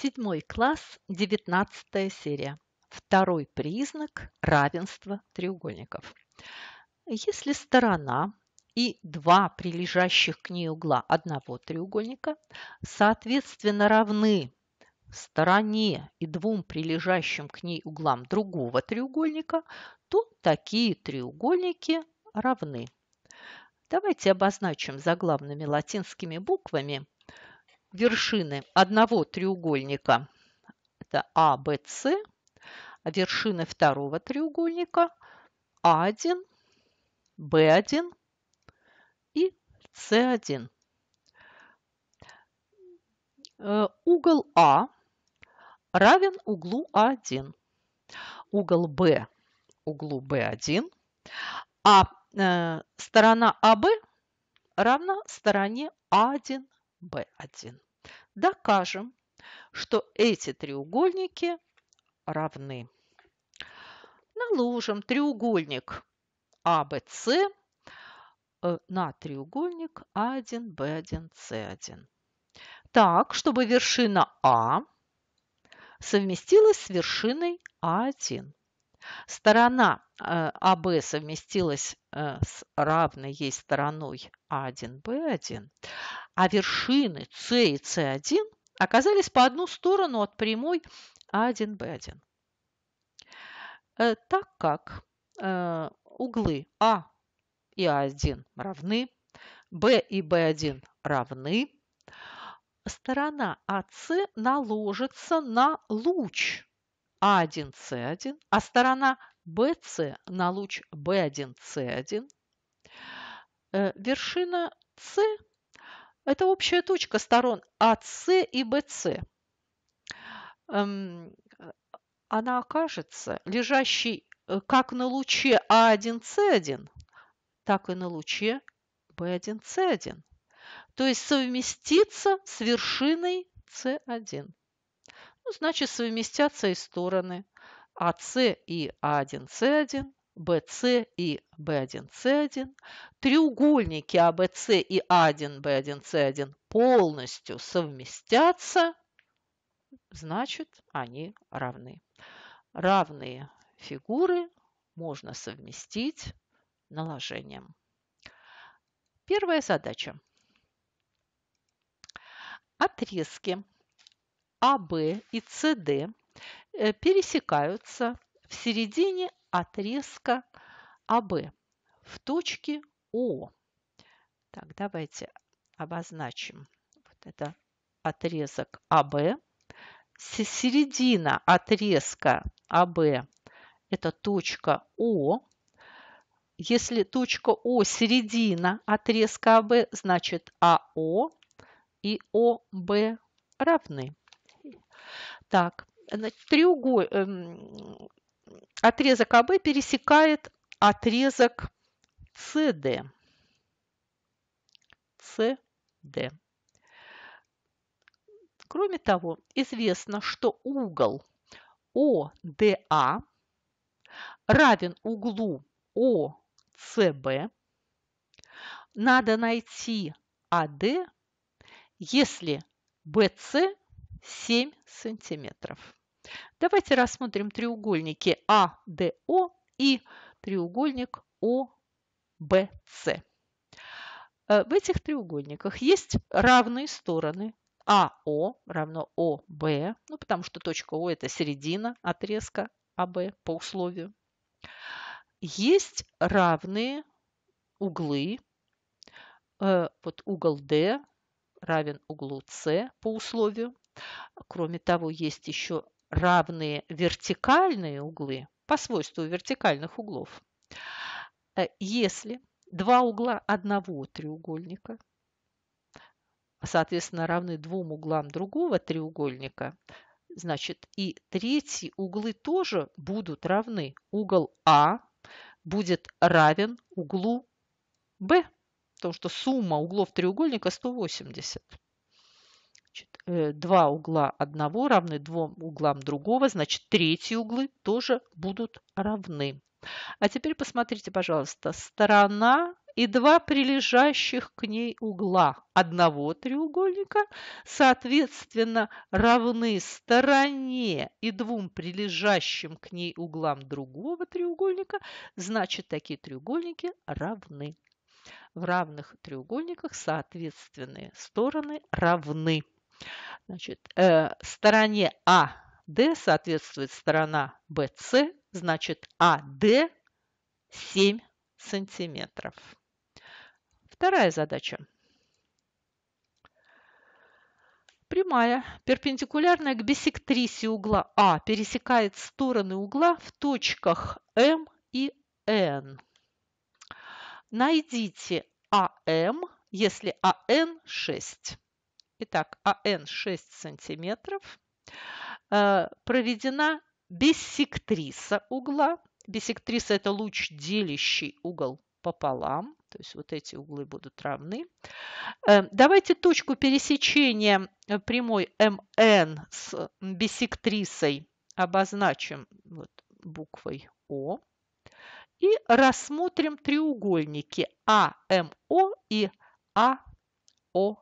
Седьмой класс, девятнадцатая серия. Второй признак равенства треугольников. Если сторона и два прилежащих к ней угла одного треугольника соответственно равны стороне и двум прилежащим к ней углам другого треугольника, то такие треугольники равны. Давайте обозначим заглавными латинскими буквами вершины одного треугольника – это А, Б, С, вершины второго треугольника – А1, Б1 и С1. Э, угол А равен углу А1. Угол Б углу B1, а э, сторона АБ равна стороне А1 b1. Докажем, что эти треугольники равны. Наложим треугольник ABC а э, на треугольник А1, Б1, С1. Так, чтобы вершина А совместилась с вершиной А1. Сторона Э, АБ совместилось э, с равной ей стороной А1, Б1, а вершины С и С1 оказались по одну сторону от прямой А1, Б1. Э, так как углы А и А1 равны, Б и Б1 равны, сторона АС наложится на луч А1, С1, а сторона BC на луч B1C1. Э, вершина C это общая точка сторон АС и БС. Эм, она окажется лежащей э, как на луче a 1 c 1 так и на луче B1C1. То есть совместиться с вершиной C1. Ну, значит, совместятся и стороны АС и А1С1, БС и Б1С1, треугольники АБС и А1, Б1С1 полностью совместятся, значит, они равны. Равные фигуры можно совместить наложением. Первая задача. Отрезки АБ и СД Э, пересекаются в середине отрезка АБ в точке О. Так, давайте обозначим вот это отрезок АБ. Середина отрезка АБ – это точка О. Если точка О – середина отрезка АБ, значит АО и ОБ равны. Так, Значит, эм, Отрезок АБ пересекает отрезок CD. СД. Кроме того, известно, что угол ОДА равен углу ОСБ. Надо найти АД, если БС 7 сантиметров. Давайте рассмотрим треугольники АДО и треугольник ОБС. Э, в этих треугольниках есть равные стороны АО равно ОБ, ну, потому что точка О – это середина отрезка АБ по условию. Есть равные углы. Э, вот угол D равен углу С по условию. Кроме того, есть еще равные вертикальные углы по свойству вертикальных углов, э, если два угла одного треугольника соответственно равны двум углам другого треугольника, значит и третьи углы тоже будут равны. Угол А будет равен углу Б, потому что сумма углов треугольника 180. Э, два угла одного равны двум углам другого, значит, третьи углы тоже будут равны. А теперь посмотрите, пожалуйста, сторона и два прилежащих к ней угла одного треугольника, соответственно, равны стороне и двум прилежащим к ней углам другого треугольника, значит, такие треугольники равны. В равных треугольниках соответственные стороны равны. Значит, э, стороне AD а соответствует сторона BC, значит AD а 7 сантиметров. Вторая задача. Прямая, перпендикулярная к бисектрисе угла А, пересекает стороны угла в точках М и Н. Найдите АМ, если АН 6 итак, АН 6 сантиметров, э, проведена биссектриса угла. Биссектриса – это луч, делящий угол пополам. То есть вот эти углы будут равны. Э, давайте точку пересечения э, прямой МН с биссектрисой обозначим вот буквой О. И рассмотрим треугольники АМО и АОН.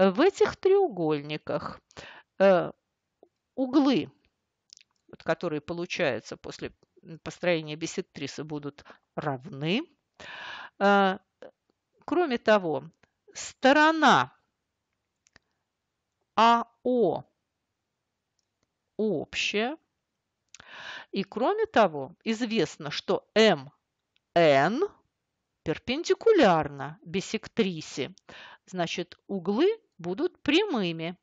В этих треугольниках э, углы, которые получаются после построения биссектрисы, будут равны. Э, кроме того, сторона АО общая. И кроме того, известно, что МН перпендикулярно биссектрисе, Значит, углы будут прямыми.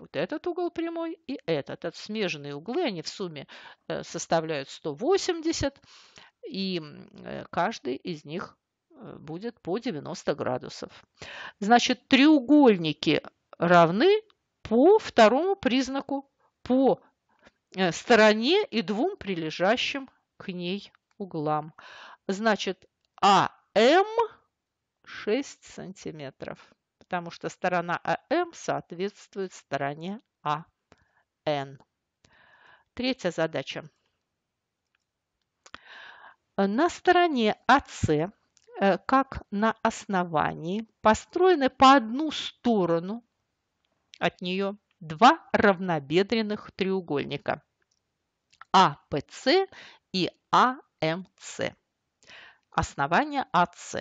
Вот этот угол прямой и этот. Это смежные углы, они в сумме э, составляют 180, и э, каждый из них э, будет по 90 градусов. Значит, треугольники равны по второму признаку, по стороне и двум прилежащим к ней углам. Значит, АМ 6 сантиметров потому что сторона АМ соответствует стороне АН. Третья задача. На стороне АС, э, как на основании, построены по одну сторону от нее два равнобедренных треугольника АПС и АМС. Основание АС.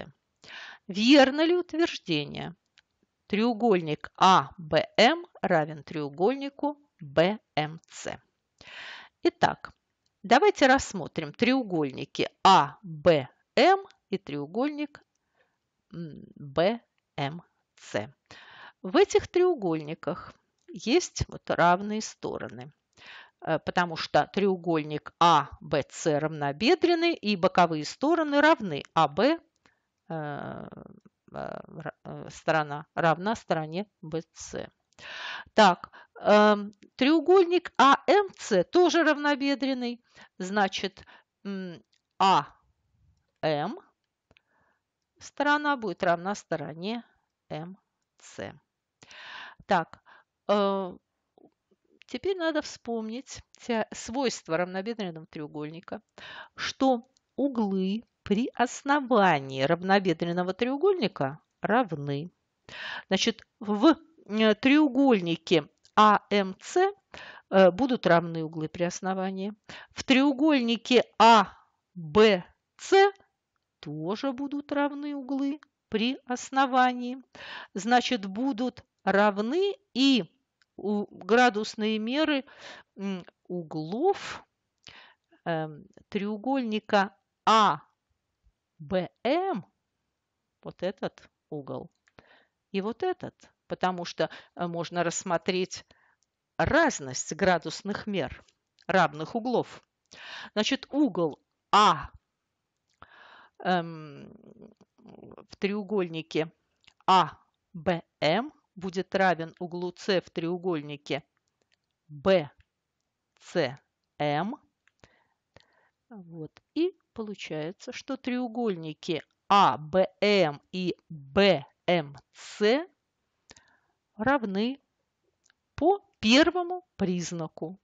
Верно ли утверждение, треугольник АБМ равен треугольнику БМС. Итак, давайте рассмотрим треугольники АБМ и треугольник БМС. В этих треугольниках есть вот равные стороны, э, потому что треугольник АБС равнобедренный и боковые стороны равны АБ э, сторона равна стороне BC. Так, эм, треугольник АМЦ тоже равнобедренный. Значит, АМ сторона будет равна стороне МС. Так, э, теперь надо вспомнить те свойства равнобедренного треугольника, что углы при основании равнобедренного треугольника равны. Значит, в э, треугольнике АМС э, будут равны углы при основании. В треугольнике АБС тоже будут равны углы при основании. Значит, будут равны и градусные меры углов эм, треугольника АБМ, вот этот угол. И вот этот, потому что э, можно рассмотреть разность градусных мер, равных углов. Значит, угол А эм, в треугольнике АБМ будет равен углу С в треугольнике БЦМ. Вот. И получается, что треугольники АБМ и БМС равны по первому признаку,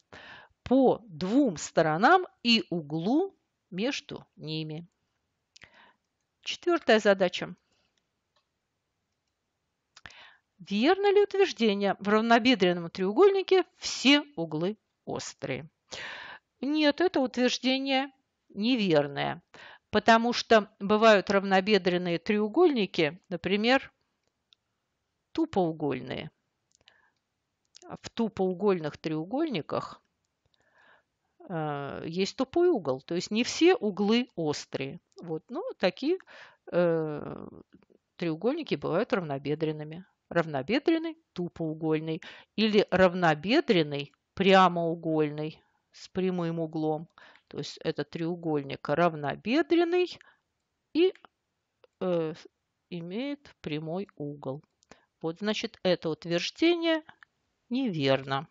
по двум сторонам и углу между ними. Четвертая задача. Верно ли утверждение? В равнобедренном треугольнике все углы острые. Нет, это утверждение неверное потому что бывают равнобедренные треугольники, например, тупоугольные. В тупоугольных треугольниках э, есть тупой угол, то есть не все углы острые. Вот, ну такие э, треугольники бывают равнобедренными. Равнобедренный, тупоугольный или равнобедренный, прямоугольный с прямым углом то есть это треугольник равнобедренный и э, имеет прямой угол. Вот, значит, это утверждение неверно.